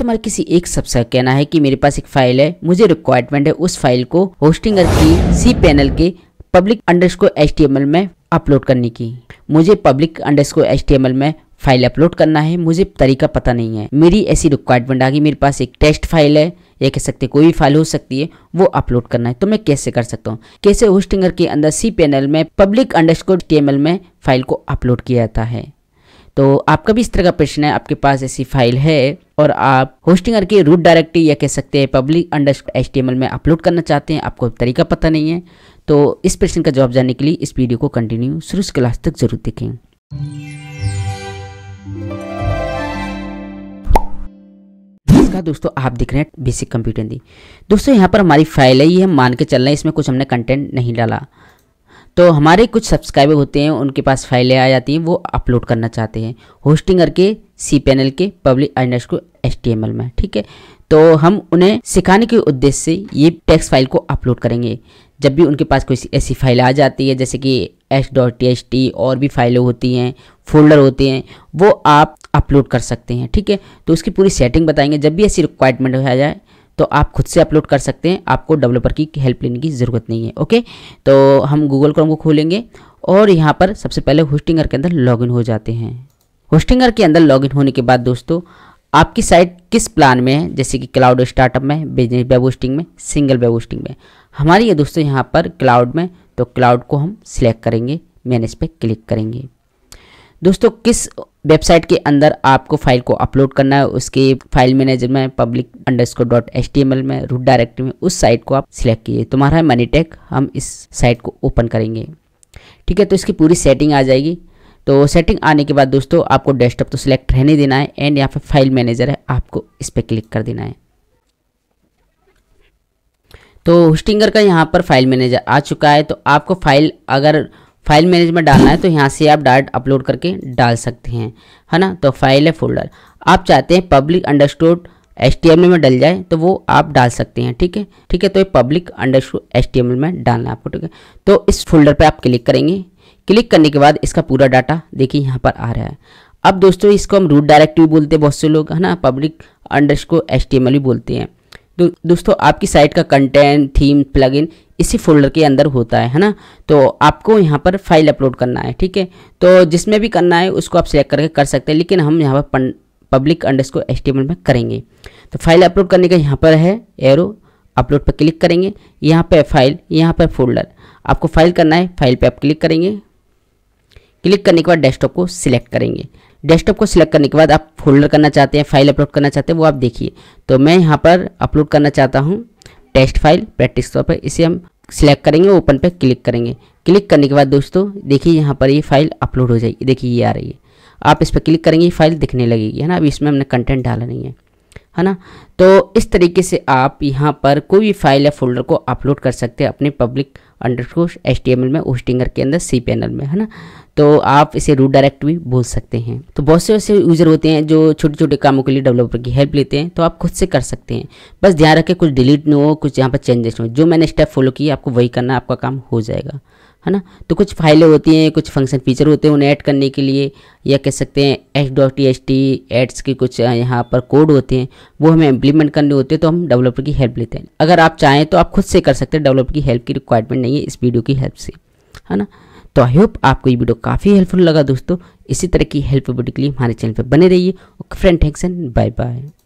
customer किसी एक शब्द का कहना है कि मेरे पास एक फाइल है मुझे रिक्वायरमेंट है उस फाइल को होस्टिंगर की सी पैनल के पब्लिक अंडरस्कोर में अपलोड करने की मुझे पब्लिक अंडरस्कोर एचटीएमएल में फाइल अपलोड करना है मुझे तरीका पता नहीं है मेरी ऐसी रिक्वायरमेंट आ गई मेरे पास एक टेस्ट फाइल है या कह सकते कोई भी फाइल हो सकती है वो अपलोड करना है तो मैं कैसे कर सकता हूँ कैसे होस्टिंगर के अंदर सी पैनल में पब्लिक अंडरस्कोर में फाइल को अपलोड किया जाता है तो आपका भी इस तरह का प्रश्न है आपके पास ऐसी फाइल है और आप होस्टिंग करके रूट डायरेक्टरी या कह सकते हैं पब्लिक अंडर एच में अपलोड करना चाहते हैं आपको तरीका पता नहीं है तो इस प्रश्न का जवाब जानने के लिए इस वीडियो को कंटिन्यू शुरू से क्लास तक जरूर देखें नमस्कार दोस्तों आप देख रहे हैं बेसिक कंप्यूटर दी दोस्तों यहाँ पर हमारी फाइल है ये हम मान के चल रहे हैं इसमें कुछ हमने कंटेंट नहीं डाला तो हमारे कुछ सब्सक्राइबर होते हैं उनके पास फाइलें आ जाती हैं वो अपलोड करना चाहते हैं होस्टिंग करके सी पैनल के पब्लिक अंडर्स को एस में ठीक है तो हम उन्हें सिखाने के उद्देश्य से ये टैक्स फाइल को अपलोड करेंगे जब भी उनके पास कोई ऐसी फाइल आ जाती है जैसे कि S dot T S T और भी फाइलें होती हैं फोल्डर होते हैं वो आप अपलोड कर सकते हैं ठीक है तो उसकी पूरी सेटिंग बताएंगे जब भी ऐसी रिक्वायरमेंट हो जाए तो आप खुद से अपलोड कर सकते हैं आपको डेवलपर की हेल्प लेने की ज़रूरत नहीं है ओके तो हम गूगल क्रोम को खोलेंगे और यहाँ पर सबसे पहले होस्टिंगर के अंदर लॉगिन हो जाते हैं होस्टिंगर के अंदर लॉगिन होने के बाद दोस्तों आपकी साइट किस प्लान में है जैसे कि क्लाउड स्टार्टअप में बिजनेस वेब होस्टिंग में सिंगल वेब होस्टिंग में हमारी ये दोस्तों यहाँ पर क्लाउड में तो क्लाउड को हम सिलेक्ट करेंगे मैनेज पे क्लिक करेंगे दोस्तों किस वेबसाइट के अंदर आपको फाइल को अपलोड करना है उसके फाइल मैनेजर में पब्लिक अंडरस्कोर डॉट एच में रूट डायरेक्टरी में उस साइट को आप सिलेक्ट कीजिए तुम्हारा है मनी टेक हम इस साइट को ओपन करेंगे ठीक है तो इसकी पूरी सेटिंग आ जाएगी तो सेटिंग आने के बाद दोस्तों आपको डेस्कटॉप तो सिलेक्ट रहने देना है एंड यहाँ पर फाइल मैनेजर है आपको इस पर क्लिक कर देना है तो होस्टिंगर का यहाँ पर फाइल मैनेजर आ चुका है तो आपको फाइल अगर फाइल मैनेजमेंट डालना है तो यहाँ से आप डायरेक्ट अपलोड करके डाल सकते हैं है ना तो फाइल है फोल्डर आप चाहते हैं पब्लिक अंडरस्टोर एच में डल जाए तो वो आप डाल सकते हैं ठीक है ठीक है तो ये पब्लिक अंडरस्टोर एच में डालना है आपको ठीक है तो इस फोल्डर पर आप क्लिक करेंगे क्लिक करने के बाद इसका पूरा डाटा देखिए यहाँ पर आ रहा है अब दोस्तों इसको हम रूट डायरेक्टिव बोलते हैं बहुत से लोग है ना पब्लिक अंडरस्को एच भी बोलते हैं तो दोस्तों आपकी साइट का कंटेंट थीम प्लगइन इसी फोल्डर के अंदर होता है है ना तो आपको यहाँ पर फाइल अपलोड करना है ठीक है तो जिसमें भी करना है उसको आप सिलेक्ट करके कर सकते हैं लेकिन हम यहाँ पर पब्लिक अंडरस्कोर एस्टिमेट में करेंगे तो फाइल अपलोड करने का यहाँ पर है एरो अपलोड पर क्लिक करेंगे यहाँ पर फाइल यहाँ पर फोल्डर आपको फाइल करना है फाइल पर आप क्लिक करेंगे क्लिक करने के बाद डेस्कटॉप को सिलेक्ट करेंगे डेस्कटॉप को सिलेक्ट करने के बाद आप फोल्डर करना चाहते हैं फाइल अपलोड करना चाहते हैं वो आप देखिए तो मैं यहाँ पर अपलोड करना चाहता हूँ टेस्ट फाइल प्रैक्टिस तौर पर इसे हम सिलेक्ट करेंगे ओपन पर क्लिक करेंगे क्लिक करने के बाद दोस्तों देखिए यहाँ पर ये फाइल अपलोड हो जाएगी देखिए ये आ रही है आप इस पर क्लिक करेंगे ये फाइल दिखने लगेगी है ना अभी इसमें हमने कंटेंट डाला नहीं है है ना तो इस तरीके से आप यहाँ पर कोई भी फाइल या फोल्डर को अपलोड कर सकते हैं अपने पब्लिक अंडर एचटीएमएल में होस्टिंगर के अंदर सी पैनल में है ना तो आप इसे रूट डायरेक्ट भी बोल सकते हैं तो बहुत से ऐसे यूज़र होते हैं जो छोटे छोटे कामों के लिए डेवलपर की हेल्प लेते हैं तो आप खुद से कर सकते हैं बस ध्यान रखें कुछ डिलीट न हो कुछ यहाँ पर चेंजेस हो जो मैंने स्टेप फॉलो किया आपको वही करना आपका काम हो जाएगा है ना तो कुछ फाइलें होती हैं कुछ फंक्शन फीचर होते हैं उन्हें ऐड करने के लिए या कह सकते हैं H dot T S T ads के कुछ यहाँ पर कोड होते हैं वो हमें इम्प्लीमेंट करने होते हैं तो हम डेवलपर की हेल्प लेते हैं अगर आप चाहें तो आप खुद से कर सकते हैं डेवलपर की हेल्प की रिक्वायरमेंट नहीं है इस वीडियो की हेल्प से है ना तो आई होप आपको ये वीडियो काफ़ी हेल्पफुल लगा दोस्तों इसी तरह की हेल्प वीडियो के लिए हमारे चैनल पर बने रहिए friend thanks and bye bye